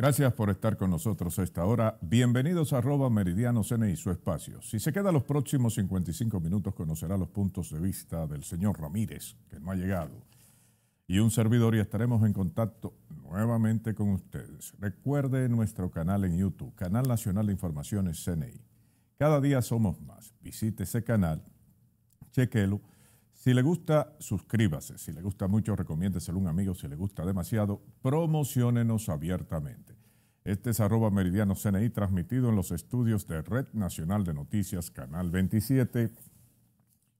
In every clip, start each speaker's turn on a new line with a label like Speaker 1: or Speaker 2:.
Speaker 1: Gracias por estar con nosotros a esta hora. Bienvenidos a arroba Meridiano CNI, su espacio. Si se queda los próximos 55 minutos, conocerá los puntos de vista del señor Ramírez, que no ha llegado. Y un servidor y estaremos en contacto nuevamente con ustedes. Recuerde nuestro canal en YouTube, Canal Nacional de Informaciones CNI. Cada día somos más. Visite ese canal, chequelo si le gusta, suscríbase. Si le gusta mucho, recomiéndeselo a un amigo. Si le gusta demasiado, promocionenos abiertamente. Este es arroba meridiano CNI transmitido en los estudios de Red Nacional de Noticias, Canal 27,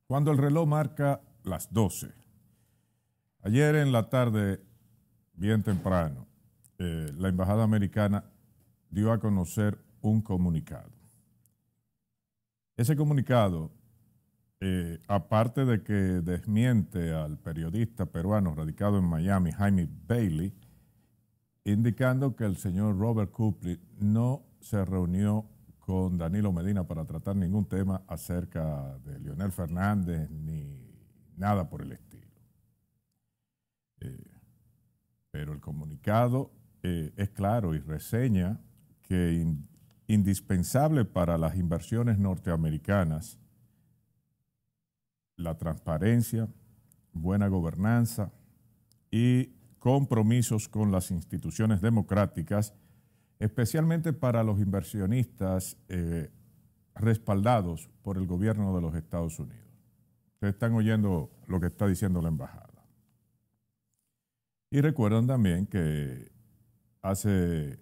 Speaker 1: cuando el reloj marca las 12. Ayer en la tarde, bien temprano, eh, la Embajada Americana dio a conocer un comunicado. Ese comunicado eh, aparte de que desmiente al periodista peruano radicado en Miami, Jaime Bailey, indicando que el señor Robert Copley no se reunió con Danilo Medina para tratar ningún tema acerca de Leonel Fernández ni nada por el estilo. Eh, pero el comunicado eh, es claro y reseña que indispensable para las inversiones norteamericanas la transparencia, buena gobernanza y compromisos con las instituciones democráticas, especialmente para los inversionistas eh, respaldados por el gobierno de los Estados Unidos. Ustedes están oyendo lo que está diciendo la embajada. Y recuerdan también que hace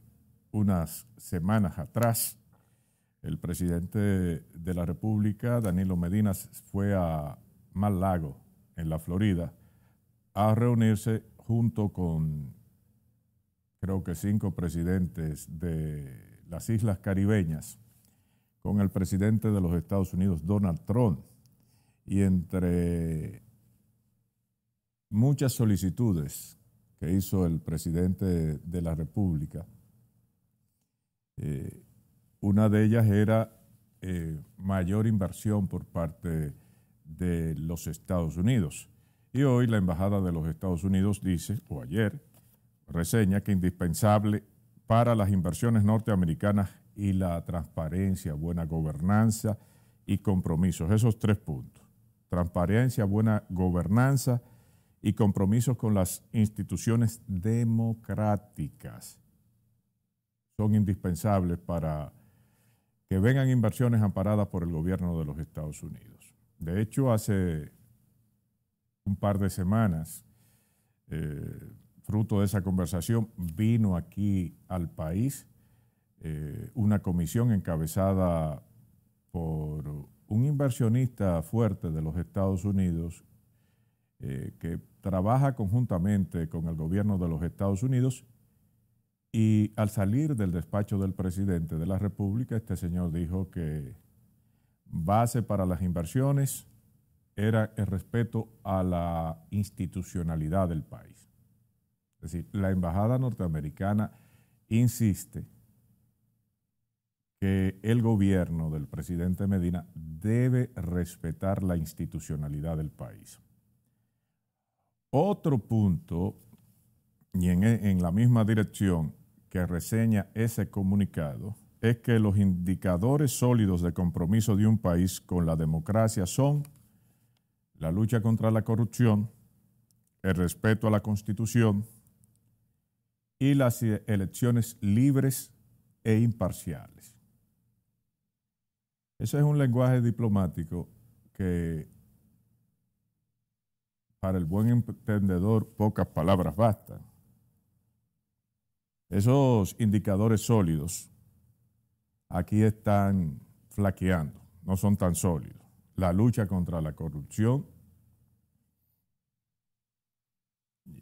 Speaker 1: unas semanas atrás, el presidente de la República, Danilo Medina, fue a más Lago, en la Florida, a reunirse junto con creo que cinco presidentes de las islas caribeñas, con el presidente de los Estados Unidos, Donald Trump, y entre muchas solicitudes que hizo el presidente de la República, eh, una de ellas era eh, mayor inversión por parte de de los Estados Unidos. Y hoy la Embajada de los Estados Unidos dice, o ayer, reseña que indispensable para las inversiones norteamericanas y la transparencia, buena gobernanza y compromisos. Esos tres puntos. Transparencia, buena gobernanza y compromisos con las instituciones democráticas son indispensables para que vengan inversiones amparadas por el gobierno de los Estados Unidos. De hecho, hace un par de semanas, eh, fruto de esa conversación, vino aquí al país eh, una comisión encabezada por un inversionista fuerte de los Estados Unidos eh, que trabaja conjuntamente con el gobierno de los Estados Unidos y al salir del despacho del presidente de la República, este señor dijo que base para las inversiones era el respeto a la institucionalidad del país. Es decir, la Embajada norteamericana insiste que el gobierno del presidente Medina debe respetar la institucionalidad del país. Otro punto, y en, la misma dirección que reseña ese comunicado, es que los indicadores sólidos de compromiso de un país con la democracia son la lucha contra la corrupción, el respeto a la Constitución y las elecciones libres e imparciales. Ese es un lenguaje diplomático que para el buen entendedor pocas palabras bastan. Esos indicadores sólidos aquí están flaqueando, no son tan sólidos. La lucha contra la corrupción,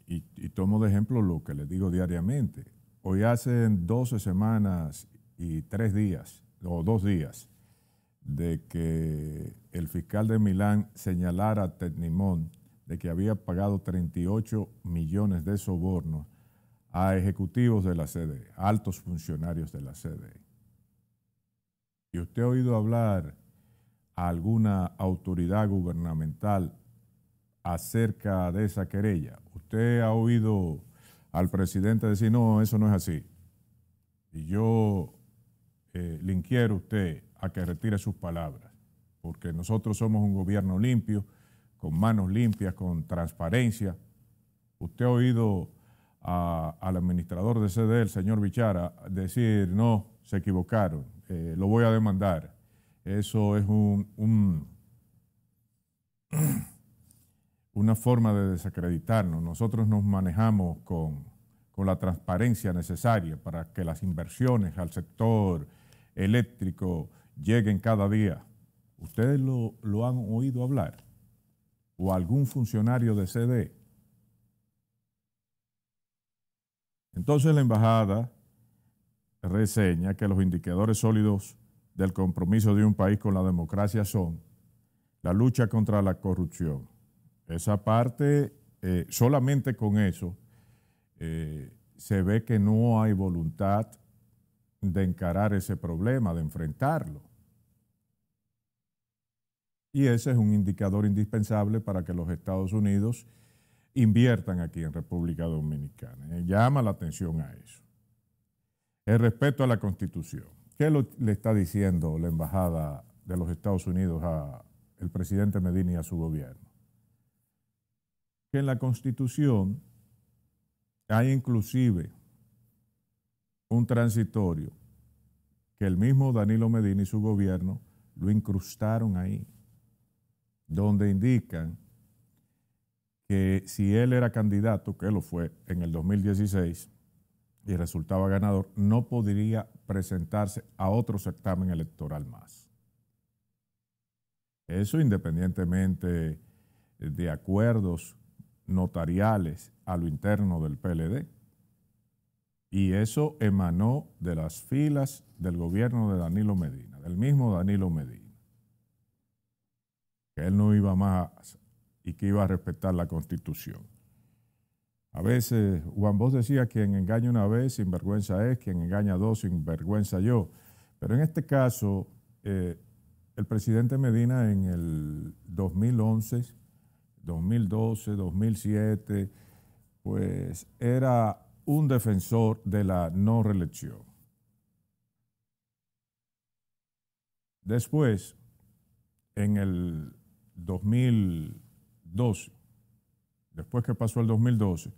Speaker 1: y, tomo de ejemplo lo que les digo diariamente. Hoy hacen 12 semanas y 3 días, o 2 días, de que el fiscal de Milán señalara a Tecnimón de que había pagado 38 millones de sobornos a ejecutivos de la CDE, altos funcionarios de la CDE y usted ha oído hablar a alguna autoridad gubernamental acerca de esa querella, usted ha oído al presidente decir, no, eso no es así. Y yo eh, le inquiero a usted a que retire sus palabras, porque nosotros somos un gobierno limpio, con manos limpias, con transparencia. Usted ha oído al administrador de CD, el señor Bichara, decir, no, se equivocaron, eh, lo voy a demandar. Eso es una forma de desacreditarnos. Nosotros nos manejamos con, la transparencia necesaria para que las inversiones al sector eléctrico lleguen cada día. ¿Ustedes lo, lo, han oído hablar? ¿O algún funcionario de CD? Entonces la embajada reseña que los indicadores sólidos del compromiso de un país con la democracia son la lucha contra la corrupción. Esa parte, eh, solamente con eso, eh, se ve que no hay voluntad de encarar ese problema, de enfrentarlo. Y ese es un indicador indispensable para que los Estados Unidos inviertan aquí en República Dominicana. Eh, llama la atención a eso el respeto a la Constitución. ¿Qué le está diciendo la Embajada de los Estados Unidos al presidente Medina y a su gobierno? Que en la Constitución hay inclusive un transitorio que el mismo Danilo Medina y su gobierno lo incrustaron ahí, donde indican que si él era candidato, que lo fue en el 2016, y resultaba ganador, no podría presentarse a otro certamen electoral más. Eso independientemente de acuerdos notariales a lo interno del PLD. Y eso emanó de las filas del gobierno de Danilo Medina, del mismo Danilo Medina, que él no iba más y que iba a respetar la constitución. A veces, Juan Bosch decía, quien engaña una vez, sinvergüenza es, quien engaña dos, sinvergüenza yo. Pero en este caso, eh, el presidente Medina en el 2011, 2012, 2007, pues era un defensor de la no reelección. Después, en el 2012, después que pasó el 2012,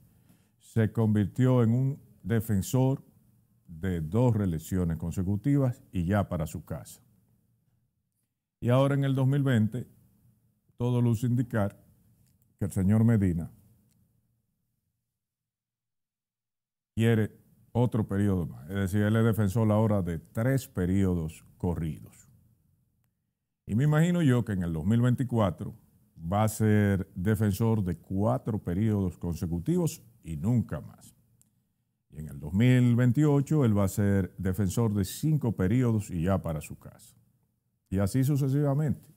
Speaker 1: se convirtió en un defensor de dos reelecciones consecutivas y ya para su casa. Y ahora en el 2020, todo luce indicar que el señor Medina quiere otro periodo más. Es decir, él es defensor ahora de tres periodos corridos. Y me imagino yo que en el 2024 va a ser defensor de cuatro periodos consecutivos y nunca más. Y en el 2028 él va a ser defensor de cinco periodos y ya para su casa. Y así sucesivamente.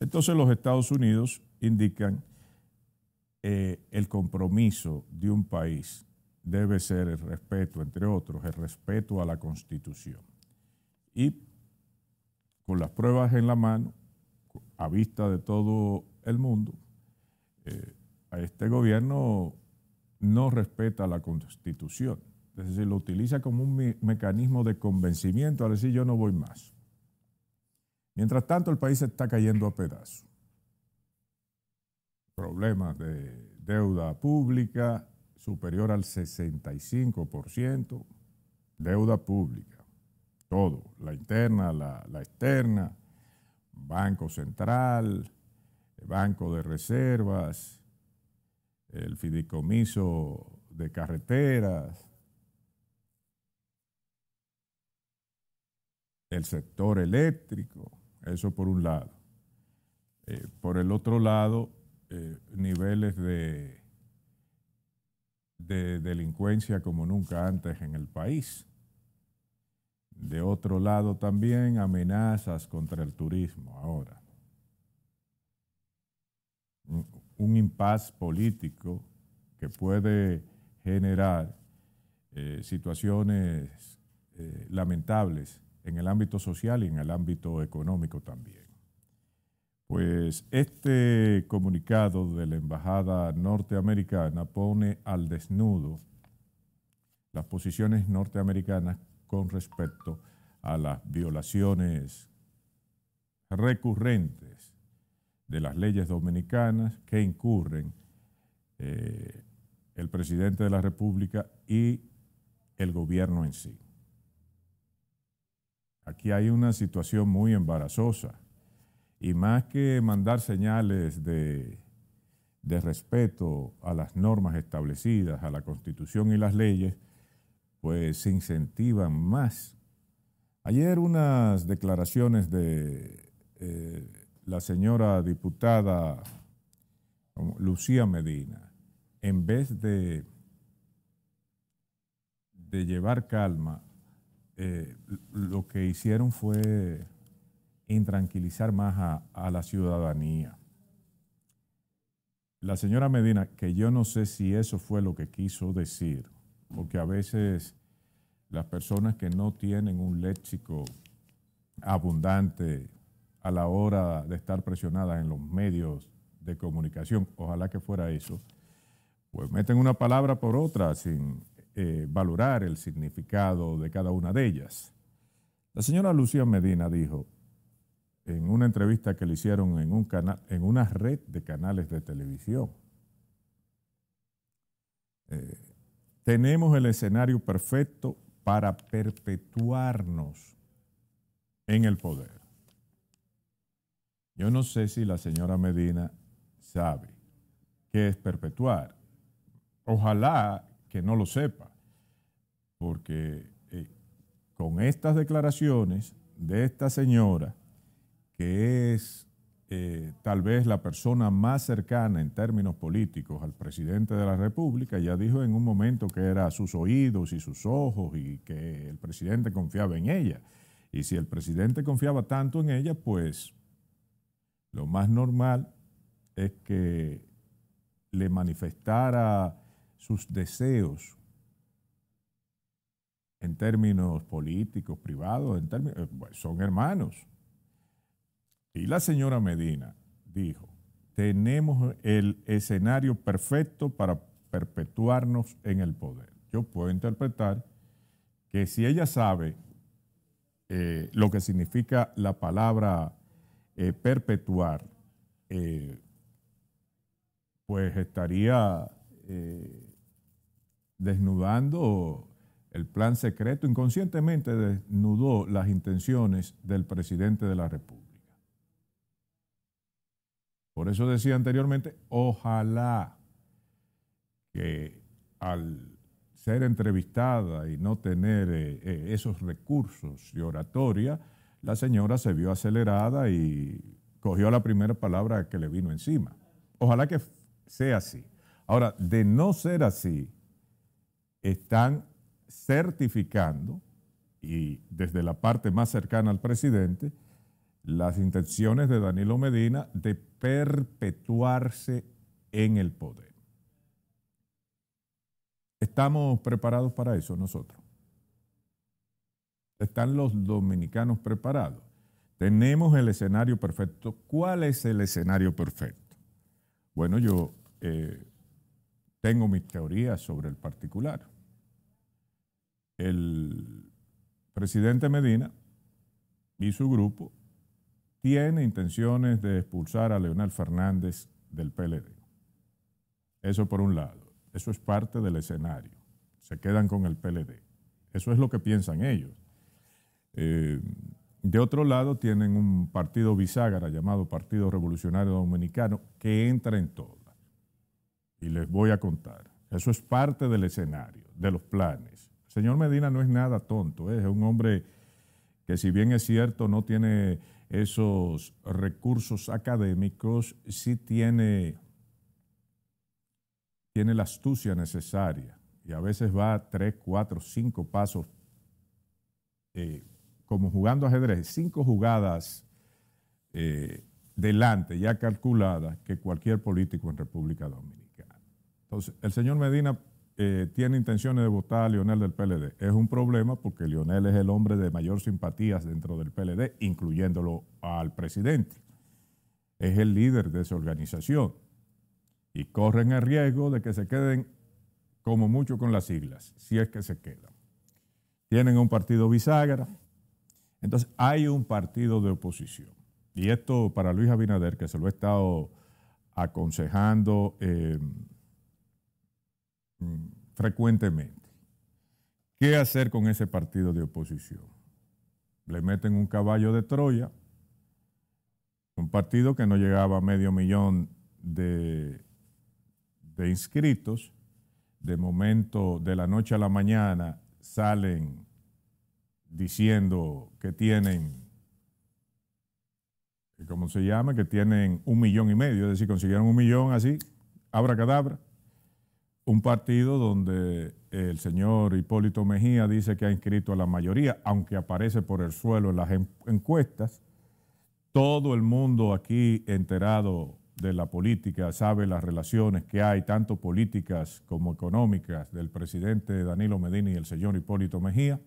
Speaker 1: Entonces los Estados Unidos indican eh, el compromiso de un país debe ser el respeto, entre otros, el respeto a la Constitución. Y con las pruebas en la mano, a vista de todo el mundo, eh, a este gobierno no respeta la Constitución. Es decir, lo utiliza como un mecanismo de convencimiento al decir yo no voy más. Mientras tanto, el país está cayendo a pedazos. Problemas de deuda pública superior al 65%, deuda pública, todo, la interna, la externa, Banco Central, Banco de Reservas, el fideicomiso de carreteras, el sector eléctrico, eso por un lado. Eh, por el otro lado, eh, niveles de, de delincuencia como nunca antes en el país. De otro lado también amenazas contra el turismo ahora mm, un impas político que puede generar eh, situaciones eh, lamentables en el ámbito social y en el ámbito económico también. Pues este comunicado de la Embajada norteamericana pone al desnudo las posiciones norteamericanas con respecto a las violaciones recurrentes de las leyes dominicanas que incurren eh, el presidente de la República y el gobierno en sí. Aquí hay una situación muy embarazosa y más que mandar señales de, respeto a las normas establecidas, a la constitución y las leyes, pues se incentivan más. Ayer unas declaraciones de eh, la señora diputada um, Lucía Medina, en vez de, de llevar calma, eh, lo que hicieron fue intranquilizar más a, a la ciudadanía. La señora Medina, que yo no sé si eso fue lo que quiso decir, porque a veces las personas que no tienen un léxico abundante a la hora de estar presionada en los medios de comunicación, ojalá que fuera eso, pues meten una palabra por otra sin eh, valorar el significado de cada una de ellas. La señora Lucía Medina dijo en una entrevista que le hicieron en, un canal, en una red de canales de televisión, eh, tenemos el escenario perfecto para perpetuarnos en el poder. Yo no sé si la señora Medina sabe qué es perpetuar. Ojalá que no lo sepa, porque eh, con estas declaraciones de esta señora, que es eh, tal vez la persona más cercana en términos políticos al presidente de la República, ya dijo en un momento que era sus oídos y sus ojos y que el presidente confiaba en ella. Y si el presidente confiaba tanto en ella, pues lo más normal es que le manifestara sus deseos en términos políticos, privados, en eh, son hermanos. Y la señora Medina dijo, tenemos el escenario perfecto para perpetuarnos en el poder. Yo puedo interpretar que si ella sabe eh, lo que significa la palabra eh, perpetuar, eh, pues estaría eh, desnudando el plan secreto, inconscientemente desnudó las intenciones del presidente de la República. Por eso decía anteriormente, ojalá que al ser entrevistada y no tener esos recursos de oratoria, la señora se vio acelerada y cogió la primera palabra que le vino encima. Ojalá que sea así. Ahora, de no ser así, están certificando, y desde la parte más cercana al presidente, las intenciones de Danilo Medina de perpetuarse en el poder. ¿Estamos preparados para eso nosotros? están los dominicanos preparados? Tenemos el escenario perfecto. ¿Cuál es el escenario perfecto? Bueno, yo eh, tengo mis teorías sobre el particular. El presidente Medina y su grupo tienen intenciones de expulsar a Leonel Fernández del PLD. Eso por un lado. Eso es parte del escenario. Se quedan con el PLD. Eso es lo que piensan ellos. Eh, de otro lado tienen un partido bisagra llamado Partido Revolucionario Dominicano que entra en todas. Y les voy a contar. Eso es parte del escenario, de los planes. El señor Medina no es nada tonto, eh, es un hombre que si bien es cierto no tiene esos recursos académicos, sí tiene, tiene la astucia necesaria y a veces va tres, cuatro, cinco pasos eh, como jugando ajedrez, cinco jugadas eh, delante, ya calculadas, que cualquier político en República Dominicana. Entonces, el señor Medina eh, tiene intenciones de votar a Lionel del PLD. Es un problema porque Lionel es el hombre de mayor simpatías dentro del PLD, incluyéndolo al presidente. Es el líder de esa organización. Y corren el riesgo de que se queden como mucho con las siglas, si es que se quedan. Tienen un partido bisagra, entonces, hay un partido de oposición. Y esto para Luis Abinader, que se lo he estado aconsejando eh, mm, frecuentemente. ¿Qué hacer con ese partido de oposición? Le meten un caballo de Troya, un partido que no llegaba a medio millón de inscritos. De momento, de la noche a la mañana, salen diciendo que tienen, eh, ¿cómo se llama? Que tienen un millón y medio, es decir, consiguieron un millón así, abracadabra. Un partido donde el señor Hipólito Mejía dice que ha inscrito a la mayoría, aunque aparece por el suelo en las encuestas. Todo el mundo aquí enterado de la política sabe las relaciones que hay, tanto políticas como económicas, del presidente Danilo Medina y el señor Hipólito Mejía.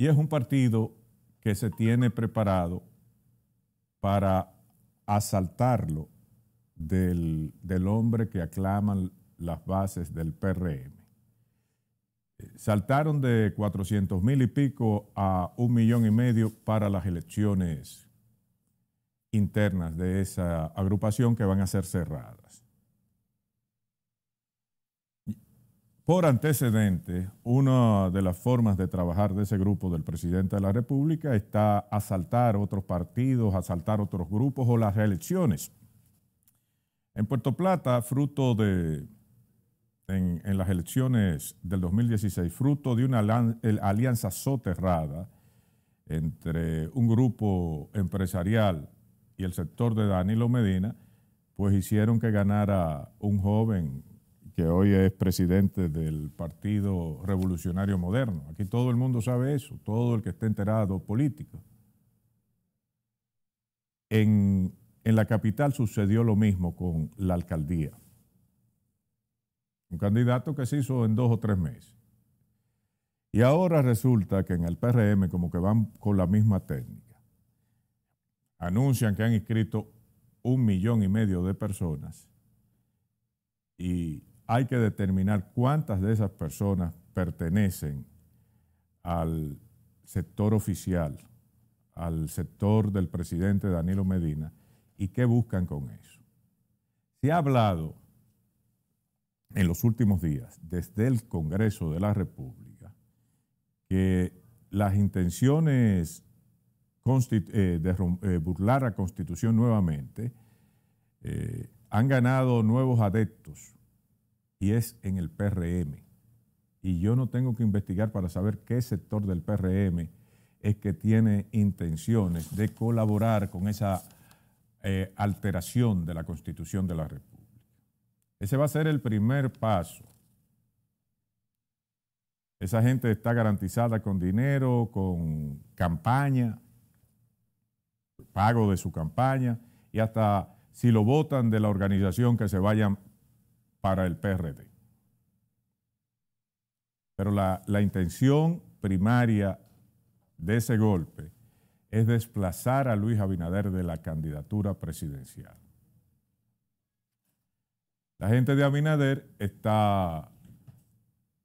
Speaker 1: Y es un partido que se tiene preparado para asaltarlo del, hombre que aclaman las bases del PRM. Saltaron de 400 mil y pico a un millón y medio para las elecciones internas de esa agrupación que van a ser cerradas. Por antecedente, una de las formas de trabajar de ese grupo del presidente de la República está asaltar otros partidos, asaltar otros grupos o las elecciones. En Puerto Plata, fruto de, en, en las elecciones del 2016, fruto de una alianza soterrada entre un grupo empresarial y el sector de Danilo Medina, pues hicieron que ganara un joven que hoy es presidente del Partido Revolucionario Moderno. Aquí todo el mundo sabe eso, todo el que esté enterado político. En, la capital sucedió lo mismo con la alcaldía. Un candidato que se hizo en dos o tres meses. Y ahora resulta que en el PRM como que van con la misma técnica. Anuncian que han inscrito un millón y medio de personas y hay que determinar cuántas de esas personas pertenecen al sector oficial, al sector del presidente Danilo Medina y qué buscan con eso. Se ha hablado en los últimos días desde el Congreso de la República que las intenciones eh, de eh, burlar a Constitución nuevamente eh, han ganado nuevos adeptos y es en el PRM. Y yo no tengo que investigar para saber qué sector del PRM es que tiene intenciones de colaborar con esa eh, alteración de la Constitución de la República. Ese va a ser el primer paso. Esa gente está garantizada con dinero, con campaña, pago de su campaña y hasta si lo votan de la organización que se vayan para el PRD. Pero la, intención primaria de ese golpe es desplazar a Luis Abinader de la candidatura presidencial. La gente de Abinader está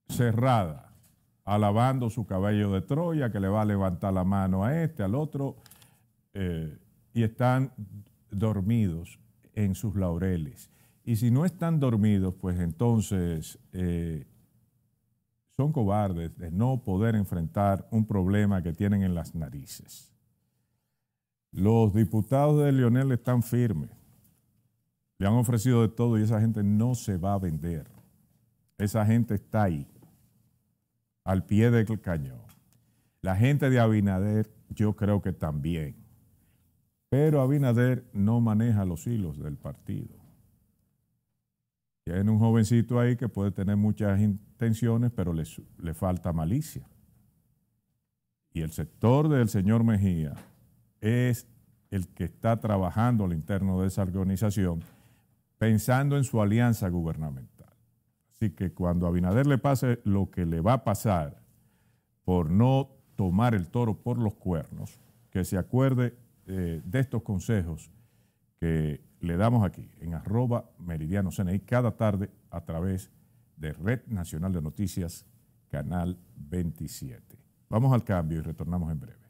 Speaker 1: cerrada, alabando su cabello de Troya, que le va a levantar la mano a este, al otro, eh, y están dormidos en sus laureles. Y si no están dormidos, pues entonces eh, son cobardes de no poder enfrentar un problema que tienen en las narices. Los diputados de Lionel están firmes. Le han ofrecido de todo y esa gente no se va a vender. Esa gente está ahí, al pie del cañón. La gente de Abinader, yo creo que también. Pero Abinader no maneja los hilos del partido. Tiene un jovencito ahí que puede tener muchas intenciones, pero le, falta malicia. Y el sector del señor Mejía es el que está trabajando al interno de esa organización, pensando en su alianza gubernamental. Así que cuando a Abinader le pase lo que le va a pasar por no tomar el toro por los cuernos, que se acuerde eh, de estos consejos que le damos aquí, en arroba meridiano CNI, cada tarde a través de Red Nacional de Noticias, Canal 27. Vamos al cambio y retornamos en breve.